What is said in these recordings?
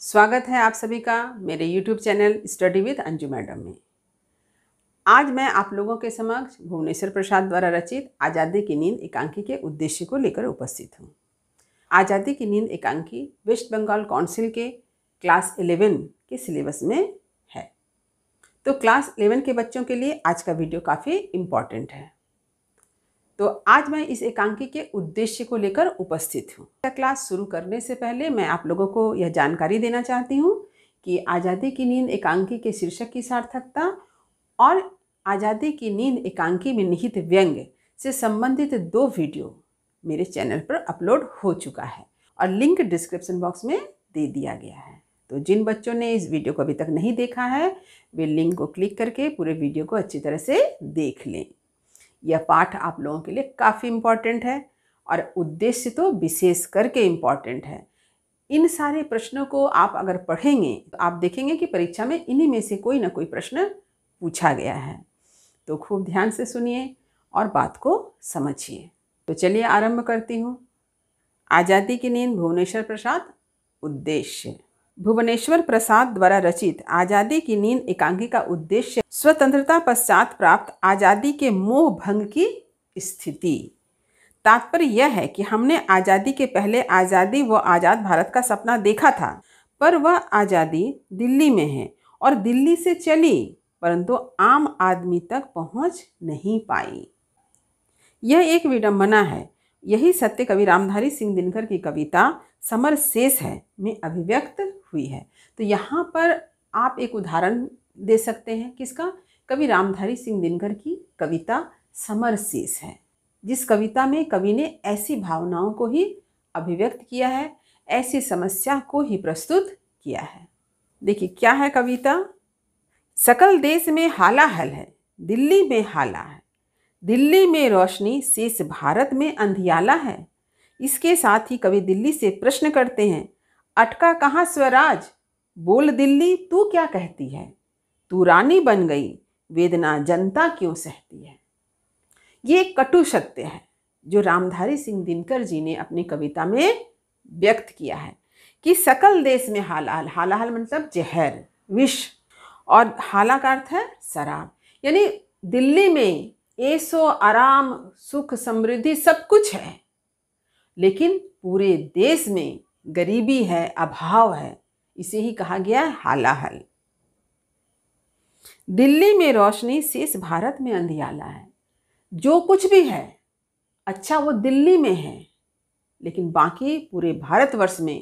स्वागत है आप सभी का मेरे YouTube channel study with Anju madam में आज मैं आप लोगों के समक्ष भुवनेश्वर प्रसाद द्वारा रचित आज़ादी की नींद एकांकी के उद्देश्य को लेकर उपस्थित हूँ आज़ादी की नींद एकांकी वेस्ट बंगाल काउंसिल के क्लास 11 के सिलेबस में तो क्लास इलेवन के बच्चों के लिए आज का वीडियो काफ़ी इम्पॉर्टेंट है तो आज मैं इस एकांकी के उद्देश्य को लेकर उपस्थित हूँ क्लास शुरू करने से पहले मैं आप लोगों को यह जानकारी देना चाहती हूँ कि आज़ादी की नींद एकांकी के शीर्षक की सार्थकता और आज़ादी की नींद एकांकी में निहित व्यंग्य से संबंधित दो वीडियो मेरे चैनल पर अपलोड हो चुका है और लिंक डिस्क्रिप्शन बॉक्स में दे दिया गया है तो जिन बच्चों ने इस वीडियो को अभी तक नहीं देखा है वे लिंक को क्लिक करके पूरे वीडियो को अच्छी तरह से देख लें यह पाठ आप लोगों के लिए काफ़ी इम्पॉर्टेंट है और उद्देश्य तो विशेष करके इम्पॉर्टेंट है इन सारे प्रश्नों को आप अगर पढ़ेंगे तो आप देखेंगे कि परीक्षा में इन्हीं में से कोई ना कोई प्रश्न पूछा गया है तो खूब ध्यान से सुनिए और बात को समझिए तो चलिए आरंभ करती हूँ आज़ादी की नींद भुवनेश्वर प्रसाद उद्देश्य भुवनेश्वर प्रसाद द्वारा रचित आजादी की नींद एकांकी का उद्देश्य स्वतंत्रता पश्चात प्राप्त आजादी के मोह भंग की स्थिति तात्पर्य यह है कि हमने आज़ादी के पहले आज़ादी व आज़ाद भारत का सपना देखा था पर वह आज़ादी दिल्ली में है और दिल्ली से चली परंतु आम आदमी तक पहुंच नहीं पाई यह एक विडंबना है यही सत्य कवि रामधारी सिंह दिनकर की कविता समर शेष है में अभिव्यक्त हुई है तो यहाँ पर आप एक उदाहरण दे सकते हैं किसका कवि रामधारी सिंह दिनकर की कविता समर शेष है जिस कविता में कवि ने ऐसी भावनाओं को ही अभिव्यक्त किया है ऐसी समस्या को ही प्रस्तुत किया है देखिए क्या है कविता सकल देश में हाला हल है दिल्ली में हाला है दिल्ली में रोशनी शेष भारत में अंधियाला है इसके साथ ही कवि दिल्ली से प्रश्न करते हैं अटका कहाँ स्वराज बोल दिल्ली तू क्या कहती है तू रानी बन गई वेदना जनता क्यों सहती है ये कटु सत्य है जो रामधारी सिंह दिनकर जी ने अपनी कविता में व्यक्त किया है कि सकल देश में हालाल हालाल मतलब जहर विष और हाला का अर्थ है शराब यानी दिल्ली में ऐसो आराम सुख समृद्धि सब कुछ है लेकिन पूरे देश में गरीबी है अभाव है इसे ही कहा गया है हालाहल दिल्ली में रोशनी शेष भारत में अंधियाला है जो कुछ भी है अच्छा वो दिल्ली में है लेकिन बाकी पूरे भारतवर्ष में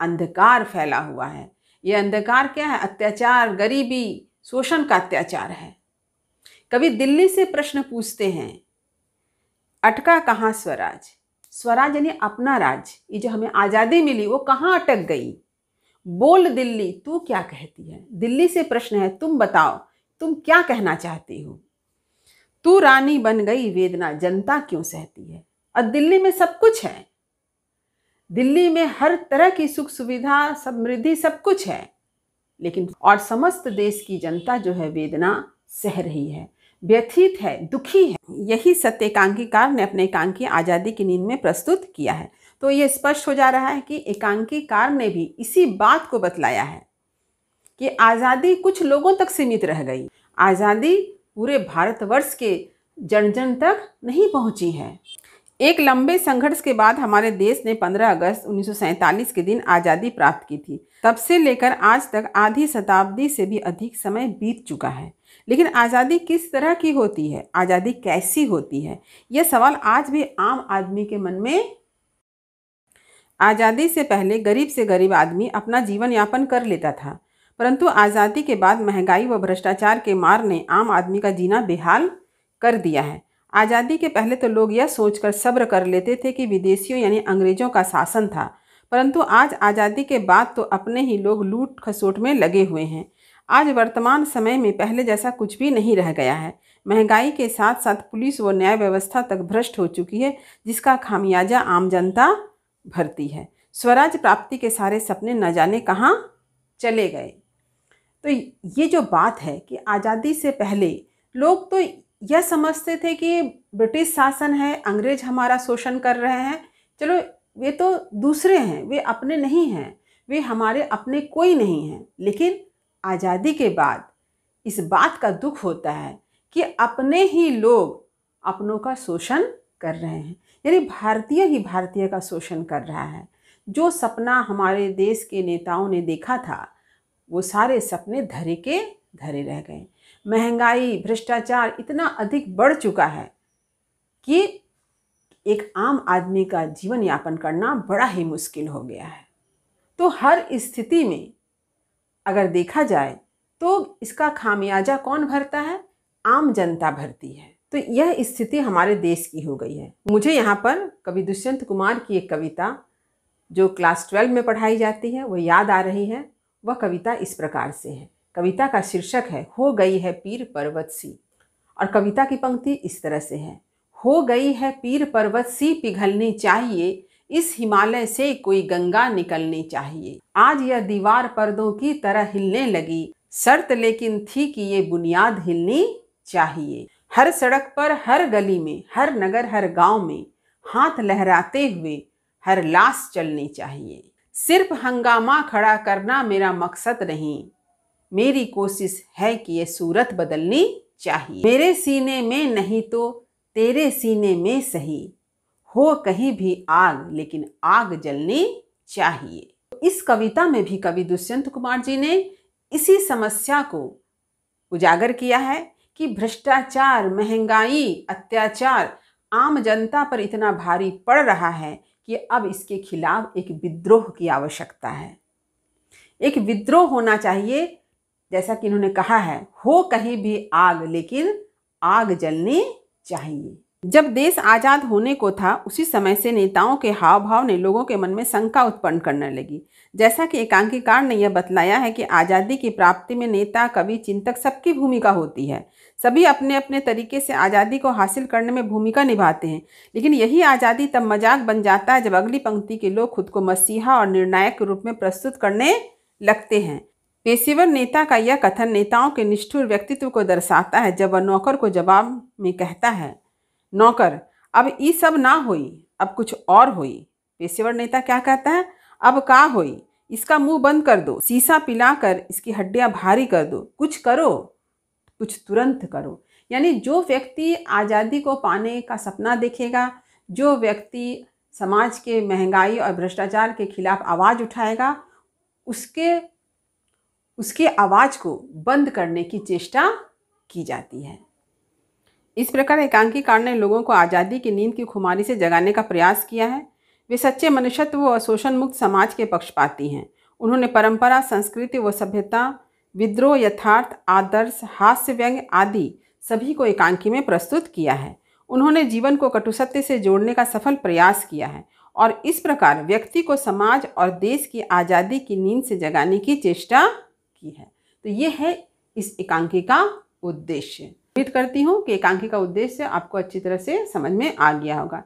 अंधकार फैला हुआ है ये अंधकार क्या है अत्याचार गरीबी शोषण का अत्याचार है कभी दिल्ली से प्रश्न पूछते हैं अटका कहाँ स्वराज स्वराज यानी अपना राज ये जो हमें आज़ादी मिली वो कहाँ अटक गई बोल दिल्ली तू क्या कहती है दिल्ली से प्रश्न है तुम बताओ तुम क्या कहना चाहती हो तू रानी बन गई वेदना जनता क्यों सहती है और दिल्ली में सब कुछ है दिल्ली में हर तरह की सुख सुविधा समृद्धि सब कुछ है लेकिन और समस्त देश की जनता जो है वेदना सह रही है व्यथित है दुखी है यही सत्य एकांकीकार ने अपने एकांकी आज़ादी की नींद में प्रस्तुत किया है तो ये स्पष्ट हो जा रहा है कि एकांकीकार ने भी इसी बात को बतलाया है कि आज़ादी कुछ लोगों तक सीमित रह गई आज़ादी पूरे भारतवर्ष के जन जन तक नहीं पहुंची है एक लंबे संघर्ष के बाद हमारे देश ने 15 अगस्त उन्नीस के दिन आज़ादी प्राप्त की थी तब से लेकर आज तक आधी शताब्दी से भी अधिक समय बीत चुका है लेकिन आज़ादी किस तरह की होती है आज़ादी कैसी होती है यह सवाल आज भी आम आदमी के मन में आज़ादी से पहले गरीब से गरीब आदमी अपना जीवन यापन कर लेता था परंतु आज़ादी के बाद महंगाई व भ्रष्टाचार के मार ने आम आदमी का जीना बेहाल कर दिया है आज़ादी के पहले तो लोग यह सोचकर सब्र कर लेते थे कि विदेशियों यानी अंग्रेज़ों का शासन था परंतु आज आज़ादी के बाद तो अपने ही लोग लूट खसोट में लगे हुए हैं आज वर्तमान समय में पहले जैसा कुछ भी नहीं रह गया है महंगाई के साथ साथ पुलिस व न्याय व्यवस्था तक भ्रष्ट हो चुकी है जिसका खामियाजा आम जनता भरती है स्वराज प्राप्ति के सारे सपने न जाने कहाँ चले गए तो ये जो बात है कि आज़ादी से पहले लोग तो यह समझते थे कि ब्रिटिश शासन है अंग्रेज हमारा शोषण कर रहे हैं चलो वे तो दूसरे हैं वे अपने नहीं हैं वे हमारे अपने कोई नहीं हैं लेकिन आज़ादी के बाद इस बात का दुख होता है कि अपने ही लोग अपनों का शोषण कर रहे हैं यानी भारतीय ही भारतीय का शोषण कर रहा है जो सपना हमारे देश के नेताओं ने देखा था वो सारे सपने धरे के धरे रह गए महंगाई भ्रष्टाचार इतना अधिक बढ़ चुका है कि एक आम आदमी का जीवन यापन करना बड़ा ही मुश्किल हो गया है तो हर स्थिति में अगर देखा जाए तो इसका खामियाजा कौन भरता है आम जनता भरती है तो यह स्थिति हमारे देश की हो गई है मुझे यहाँ पर कवि दुष्यंत कुमार की एक कविता जो क्लास ट्वेल्व में पढ़ाई जाती है वो याद आ रही है वह कविता इस प्रकार से है कविता का शीर्षक है हो गई है पीर पर्वत सी और कविता की पंक्ति इस तरह से है हो गई है पीर पर्वत सी पिघलनी चाहिए इस हिमालय से कोई गंगा निकलनी चाहिए आज यह दीवार पर्दों की तरह हिलने लगी शर्त लेकिन थी कि ये बुनियाद हिलनी चाहिए हर सड़क पर हर गली में हर नगर हर गांव में हाथ लहराते हुए हर लाश चलनी चाहिए सिर्फ हंगामा खड़ा करना मेरा मकसद नहीं मेरी कोशिश है कि ये सूरत बदलनी चाहिए मेरे सीने में नहीं तो तेरे सीने में सही हो कहीं भी आग लेकिन आग जलनी चाहिए इस कविता में भी कवि दुष्यंत कुमार जी ने इसी समस्या को उजागर किया है कि भ्रष्टाचार महंगाई अत्याचार आम जनता पर इतना भारी पड़ रहा है कि अब इसके खिलाफ एक विद्रोह की आवश्यकता है एक विद्रोह होना चाहिए जैसा कि इन्होंने कहा है हो कहीं भी आग लेकिन आग जलनी चाहिए जब देश आज़ाद होने को था उसी समय से नेताओं के हाव भाव ने लोगों के मन में शंका उत्पन्न करने लगी जैसा कि एकांकीकार ने यह बतलाया है कि आज़ादी की प्राप्ति में नेता कवि चिंतक सबकी भूमिका होती है सभी अपने अपने तरीके से आज़ादी को हासिल करने में भूमिका निभाते हैं लेकिन यही आज़ादी तब मजाक बन जाता है जब अगली पंक्ति के लोग खुद को मसीहा और निर्णायक के रूप में प्रस्तुत करने लगते हैं पेशेवर नेता का यह कथन नेताओं के निष्ठुर व्यक्तित्व को दर्शाता है जब वह नौकर को जवाब में कहता है नौकर अब ई सब ना होई अब कुछ और होई पेशेवर नेता क्या कहता है अब का होई इसका मुंह बंद कर दो शीशा पिलाकर इसकी हड्डियां भारी कर दो कुछ करो कुछ तुरंत करो यानी जो व्यक्ति आज़ादी को पाने का सपना देखेगा जो व्यक्ति समाज के महंगाई और भ्रष्टाचार के खिलाफ आवाज़ उठाएगा उसके उसके आवाज़ को बंद करने की चेष्टा की जाती है इस प्रकार एकांकीकार ने लोगों को आज़ादी की नींद की खुमारी से जगाने का प्रयास किया है वे सच्चे मनुष्यत्व व शोषण मुक्त समाज के पक्ष पाती हैं उन्होंने परंपरा संस्कृति व सभ्यता विद्रोह यथार्थ आदर्श हास्य व्यंग आदि सभी को एकांकी में प्रस्तुत किया है उन्होंने जीवन को कटु सत्य से जोड़ने का सफल प्रयास किया है और इस प्रकार व्यक्ति को समाज और देश की आज़ादी की नींद से जगाने की चेष्टा की है तो ये है इस एकांकी का उद्देश्य उम्मीद करती हूँ कि एकांकी का उद्देश्य आपको अच्छी तरह से समझ में आ गया होगा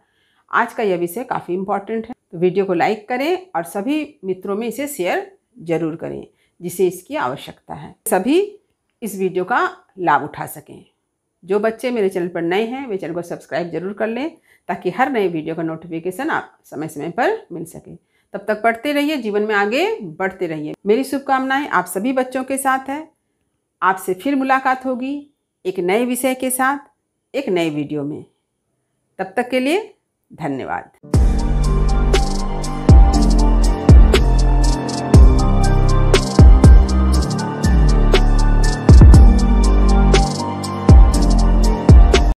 आज का यह विषय काफ़ी इम्पॉर्टेंट है तो वीडियो को लाइक करें और सभी मित्रों में इसे शेयर जरूर करें जिसे इसकी आवश्यकता है सभी इस वीडियो का लाभ उठा सकें जो बच्चे मेरे चैनल पर नए हैं वे चैनल को सब्सक्राइब जरूर कर लें ताकि हर नए वीडियो का नोटिफिकेशन आप समय समय पर मिल सके तब तक पढ़ते रहिए जीवन में आगे बढ़ते रहिए मेरी शुभकामनाएं आप सभी बच्चों के साथ है आपसे फिर मुलाकात होगी एक नए विषय के साथ एक नए वीडियो में तब तक के लिए धन्यवाद